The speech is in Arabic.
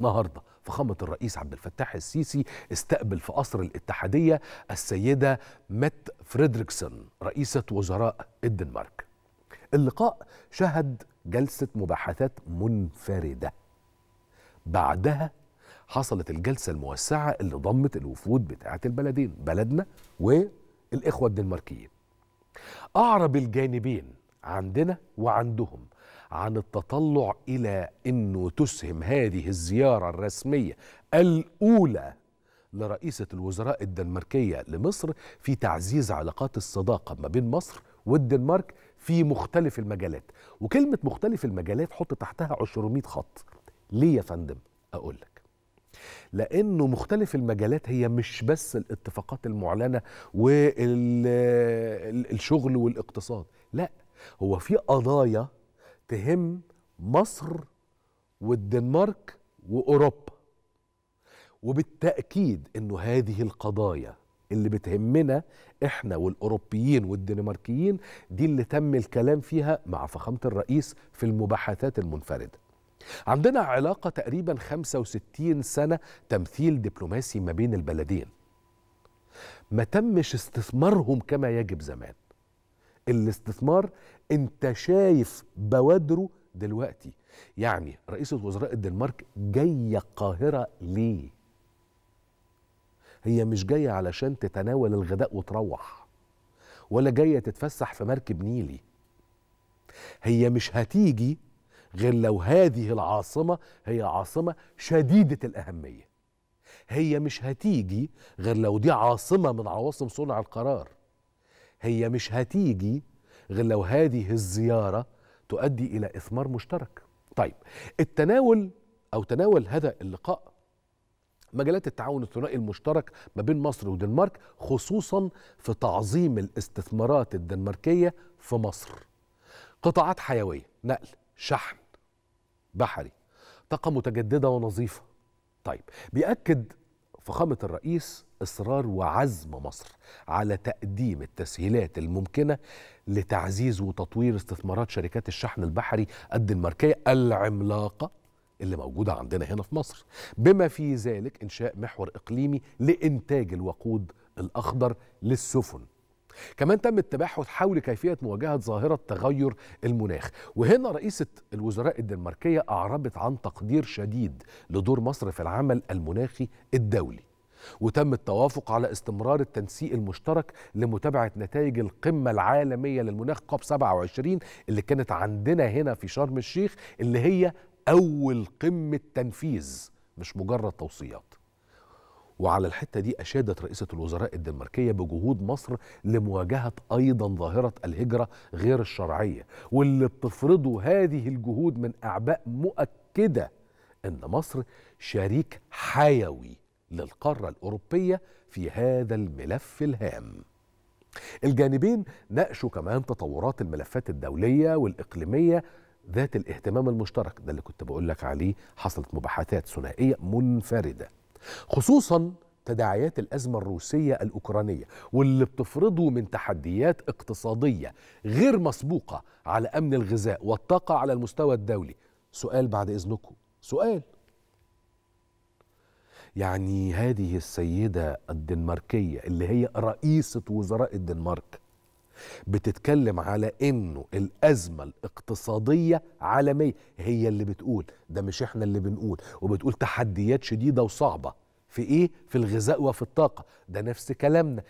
النهارده فخامة الرئيس عبد الفتاح السيسي استقبل في قصر الاتحادية السيدة مت فريدريكسون رئيسة وزراء الدنمارك اللقاء شهد جلسة مباحثات منفردة بعدها حصلت الجلسة الموسعة اللي ضمت الوفود بتاعة البلدين بلدنا والإخوة الدنماركيين أعرب الجانبين عندنا وعندهم عن التطلع إلى أنه تسهم هذه الزيارة الرسمية الأولى لرئيسة الوزراء الدنماركية لمصر في تعزيز علاقات الصداقة ما بين مصر والدنمارك في مختلف المجالات وكلمة مختلف المجالات حط تحتها 200 خط ليه يا فندم أقول لك لأنه مختلف المجالات هي مش بس الاتفاقات المعلنة والشغل والاقتصاد لا هو في قضايا تهم مصر والدنمارك واوروبا وبالتاكيد انه هذه القضايا اللي بتهمنا احنا والاوروبيين والدنماركيين دي اللي تم الكلام فيها مع فخامه الرئيس في المباحثات المنفرده عندنا علاقة تقريبا 65 سنة تمثيل دبلوماسي ما بين البلدين ما تمش استثمارهم كما يجب زمان الاستثمار انت شايف بوادره دلوقتي يعني رئيس الوزراء الدنمارك جاية القاهرة ليه هي مش جاية علشان تتناول الغداء وتروح ولا جاية تتفسح في مركب نيلي هي مش هتيجي غير لو هذه العاصمة هي عاصمة شديدة الأهمية هي مش هتيجي غير لو دي عاصمة من عواصم صنع القرار هي مش هتيجي غير لو هذه الزيارة تؤدي إلى إثمار مشترك طيب التناول أو تناول هذا اللقاء مجالات التعاون الثنائي المشترك ما بين مصر والدنمارك خصوصا في تعظيم الاستثمارات الدنماركية في مصر قطاعات حيوية نقل شحن بحري طاقة متجددة ونظيفة طيب بيأكد فخامة الرئيس إصرار وعزم مصر على تقديم التسهيلات الممكنة لتعزيز وتطوير استثمارات شركات الشحن البحري الدنماركية العملاقة اللي موجودة عندنا هنا في مصر بما في ذلك إنشاء محور إقليمي لإنتاج الوقود الأخضر للسفن كمان تم التباحث حول كيفية مواجهة ظاهرة تغير المناخ وهنا رئيسة الوزراء الدنماركية أعربت عن تقدير شديد لدور مصر في العمل المناخي الدولي وتم التوافق على استمرار التنسيق المشترك لمتابعة نتائج القمة العالمية للمناخ كوب 27 اللي كانت عندنا هنا في شرم الشيخ اللي هي أول قمة تنفيذ مش مجرد توصيات وعلى الحتة دي أشادت رئيسة الوزراء الدنماركية بجهود مصر لمواجهة أيضا ظاهرة الهجرة غير الشرعية واللي بتفرضه هذه الجهود من أعباء مؤكدة أن مصر شريك حيوي للقارة الأوروبية في هذا الملف الهام الجانبين ناقشوا كمان تطورات الملفات الدولية والإقليمية ذات الاهتمام المشترك ده اللي كنت بقول لك عليه حصلت مباحثات ثنائية منفردة خصوصا تداعيات الأزمة الروسية الأوكرانية واللي بتفرضه من تحديات اقتصادية غير مسبوقة على أمن الغذاء والطاقة على المستوى الدولي سؤال بعد إذنكم سؤال يعني هذه السيدة الدنماركية اللي هي رئيسة وزراء الدنمارك بتتكلم على انه الازمه الاقتصاديه عالميه هي اللي بتقول ده مش احنا اللي بنقول وبتقول تحديات شديده وصعبه في ايه في الغذاء وفي الطاقه ده نفس كلامنا